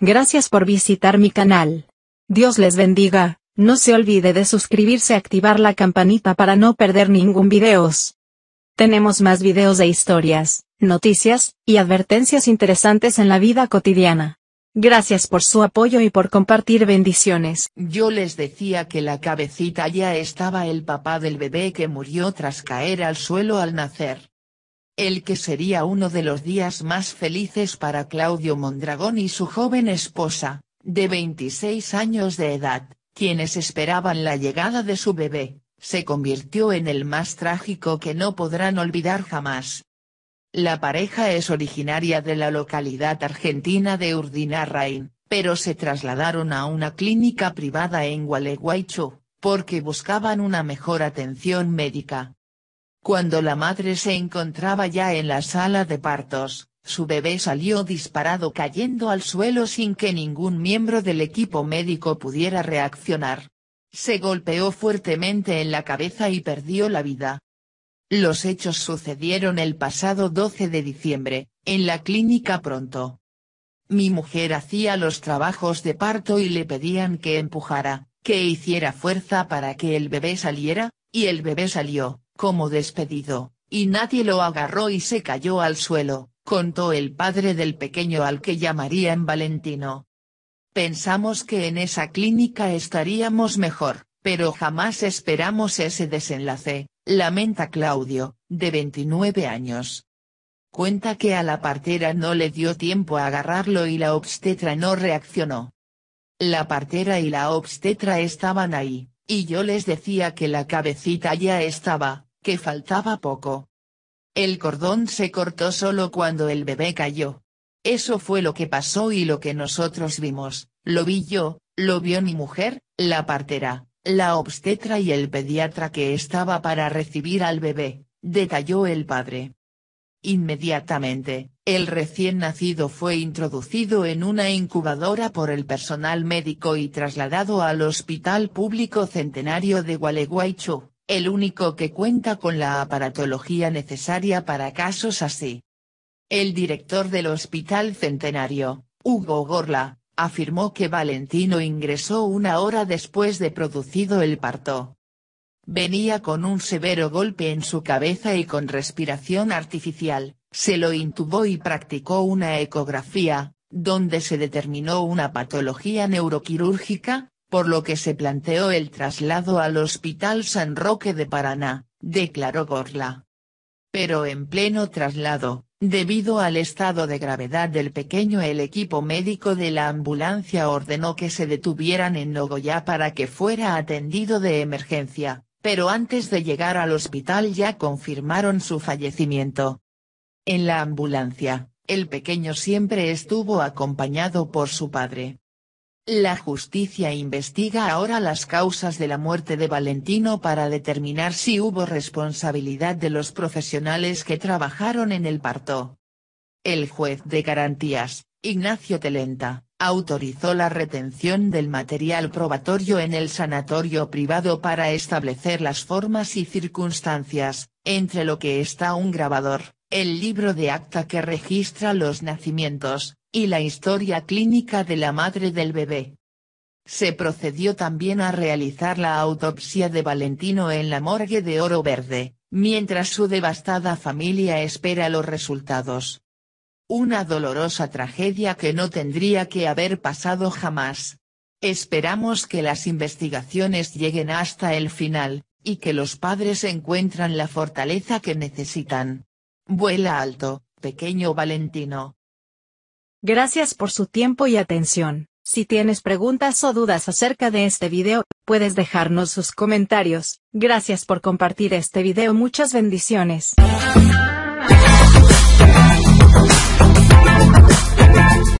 Gracias por visitar mi canal. Dios les bendiga, no se olvide de suscribirse y activar la campanita para no perder ningún videos. Tenemos más videos de historias, noticias, y advertencias interesantes en la vida cotidiana. Gracias por su apoyo y por compartir bendiciones. Yo les decía que la cabecita ya estaba el papá del bebé que murió tras caer al suelo al nacer el que sería uno de los días más felices para Claudio Mondragón y su joven esposa, de 26 años de edad, quienes esperaban la llegada de su bebé, se convirtió en el más trágico que no podrán olvidar jamás. La pareja es originaria de la localidad argentina de Urdinarrain, pero se trasladaron a una clínica privada en Gualeguaychú, porque buscaban una mejor atención médica. Cuando la madre se encontraba ya en la sala de partos, su bebé salió disparado cayendo al suelo sin que ningún miembro del equipo médico pudiera reaccionar. Se golpeó fuertemente en la cabeza y perdió la vida. Los hechos sucedieron el pasado 12 de diciembre, en la clínica pronto. Mi mujer hacía los trabajos de parto y le pedían que empujara, que hiciera fuerza para que el bebé saliera, y el bebé salió, como despedido, y nadie lo agarró y se cayó al suelo, contó el padre del pequeño al que llamarían Valentino. Pensamos que en esa clínica estaríamos mejor, pero jamás esperamos ese desenlace, lamenta Claudio, de 29 años. Cuenta que a la partera no le dio tiempo a agarrarlo y la obstetra no reaccionó. La partera y la obstetra estaban ahí, y yo les decía que la cabecita ya estaba, que faltaba poco. El cordón se cortó solo cuando el bebé cayó. Eso fue lo que pasó y lo que nosotros vimos, lo vi yo, lo vio mi mujer, la partera, la obstetra y el pediatra que estaba para recibir al bebé, detalló el padre. Inmediatamente, el recién nacido fue introducido en una incubadora por el personal médico y trasladado al Hospital Público Centenario de Gualeguaychú el único que cuenta con la aparatología necesaria para casos así. El director del Hospital Centenario, Hugo Gorla, afirmó que Valentino ingresó una hora después de producido el parto. Venía con un severo golpe en su cabeza y con respiración artificial, se lo intubó y practicó una ecografía, donde se determinó una patología neuroquirúrgica, por lo que se planteó el traslado al Hospital San Roque de Paraná, declaró Gorla. Pero en pleno traslado, debido al estado de gravedad del pequeño el equipo médico de la ambulancia ordenó que se detuvieran en Nogoyá para que fuera atendido de emergencia, pero antes de llegar al hospital ya confirmaron su fallecimiento. En la ambulancia, el pequeño siempre estuvo acompañado por su padre, la justicia investiga ahora las causas de la muerte de Valentino para determinar si hubo responsabilidad de los profesionales que trabajaron en el parto. El juez de garantías, Ignacio Telenta, autorizó la retención del material probatorio en el sanatorio privado para establecer las formas y circunstancias, entre lo que está un grabador, el libro de acta que registra los nacimientos, y la historia clínica de la madre del bebé. Se procedió también a realizar la autopsia de Valentino en la morgue de Oro Verde, mientras su devastada familia espera los resultados. Una dolorosa tragedia que no tendría que haber pasado jamás. Esperamos que las investigaciones lleguen hasta el final, y que los padres encuentran la fortaleza que necesitan. Vuela alto, pequeño Valentino. Gracias por su tiempo y atención. Si tienes preguntas o dudas acerca de este video, puedes dejarnos sus comentarios. Gracias por compartir este video. Muchas bendiciones.